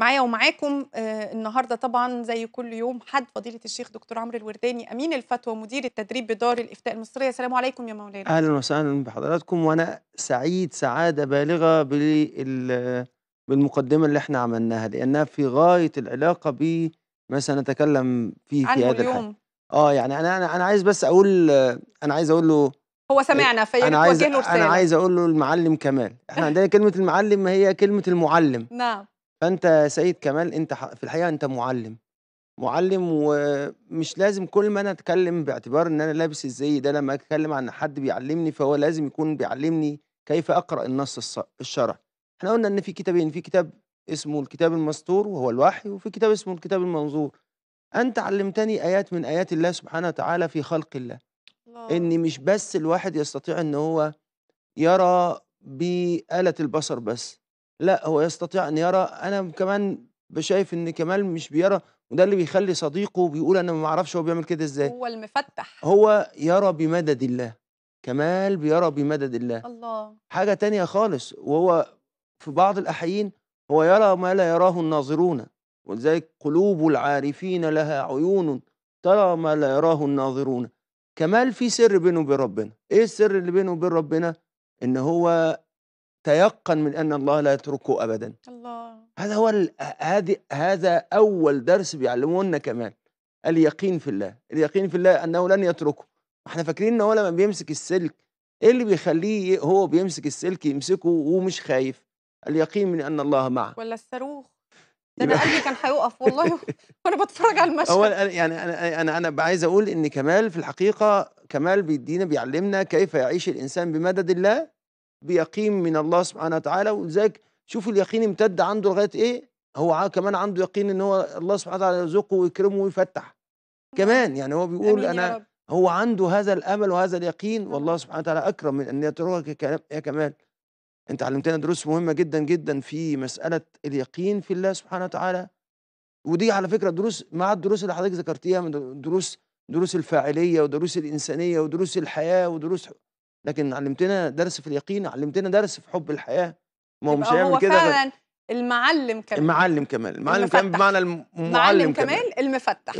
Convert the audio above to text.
معايا ومعاكم آه، النهارده طبعا زي كل يوم حد فضيله الشيخ دكتور عمرو الورداني امين الفتوى مدير التدريب بدار الافتاء المصريه السلام عليكم يا مولانا اهلا وسهلا بحضراتكم وانا سعيد سعاده بالغه بالمقدمه اللي احنا عملناها لانها في غايه العلاقه بما سنتكلم فيه في هذا اليوم اه يعني انا انا انا عايز بس اقول انا عايز اقول له هو سمعنا فيا انا عايز انا عايز اقول له المعلم كمال احنا عندنا كلمه المعلم هي كلمه المعلم نعم فأنت يا سيد كمال أنت في الحقيقة أنت مُعلِّم، مُعلِّم ومش لازم كل ما أنا أتكلم باعتبار إن أنا لابس الزي ده لمّا أتكلم عن حد بيعلِّمني فهو لازم يكون بيعلِّمني كيف أقرأ النص الشرعي، إحنا قُلنا إن في كتابين، في كتاب اسمه الكتاب المستور وهو الوحي، وفي كتاب اسمه الكتاب المنظور. أنت علِّمتني آيات من آيات الله سبحانه وتعالى في خلق الله، الله. إن مش بس الواحد يستطيع إن هو يرى بآلة البصر بس، لا هو يستطيع أن يرى أنا كمان شايف إن كمال مش بيرى وده اللي بيخلي صديقه بيقول أنا ما أعرفش هو بيعمل كده إزاي هو المفتح هو يرى بمدد الله كمال بيرى بمدد الله الله حاجة تانية خالص وهو في بعض الأحيين هو يرى ما لا يراه الناظرون ولذلك قلوب العارفين لها عيون ترى ما لا يراه الناظرون كمال في سر بينه وبين ربنا ايه السر اللي بينه وبين ربنا ان هو تيقن من أن الله لا يتركه أبدا الله هذا هو هذه هذا أول درس بيعلمونا كمان اليقين في الله اليقين في الله أنه لن يتركه احنا فاكرين ان هو لما بيمسك السلك ايه اللي بيخليه هو بيمسك السلك يمسكه ومش خايف اليقين من ان الله معه ولا الصاروخ ده انا قلبي كان هيقف والله وانا بتفرج على المشهد هو يعني انا انا انا عايز اقول ان كمال في الحقيقه كمال بيدينا بيعلمنا كيف يعيش الانسان بمدد الله بيقين من الله سبحانه وتعالى ولذلك شوف اليقين امتد عنده لغايه ايه هو كمان عنده يقين ان هو الله سبحانه وتعالى يرزقه ويكرمه ويفتح كمان يعني هو بيقول انا هو عنده هذا الامل وهذا اليقين والله سبحانه وتعالى اكرم من ان يتركك يا كمال انت علمتنا دروس مهمه جدا جدا في مساله اليقين في الله سبحانه وتعالى ودي على فكره دروس مع الدروس اللي حضرتك ذكرتيها من دروس دروس الفاعليه ودروس الانسانيه ودروس الحياه ودروس لكن علمتنا درس في اليقين علمتنا درس في حب الحياه ما هو مش هيعمل كده فعلا المعلم كمال المعلم كمال المعلم كمال بمعنى المعلم كمال المفتح